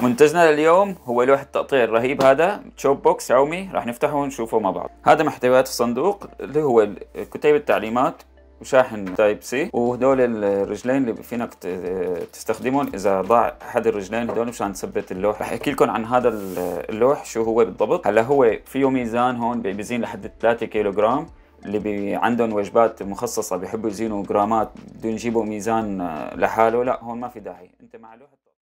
منتجنا لليوم هو لوح التقطيع رهيب هذا تشوب بوكس عومي راح نفتحه ونشوفه مع بعض هذا محتويات الصندوق اللي هو كتيب التعليمات وشاحن تايب سي وهدول الرجلين اللي فينك تستخدمهم اذا ضاع احد الرجلين هدول مشان تثبت اللوح رح احكي لكم عن هذا اللوح شو هو بالضبط هلا هو فيه ميزان هون بيزين لحد 3 كيلوغرام اللي بي عندهم وجبات مخصصه بيحبوا يزينوا جرامات بدون يجيبوا ميزان آه، لحاله لا هون ما في داعي انت مع لوح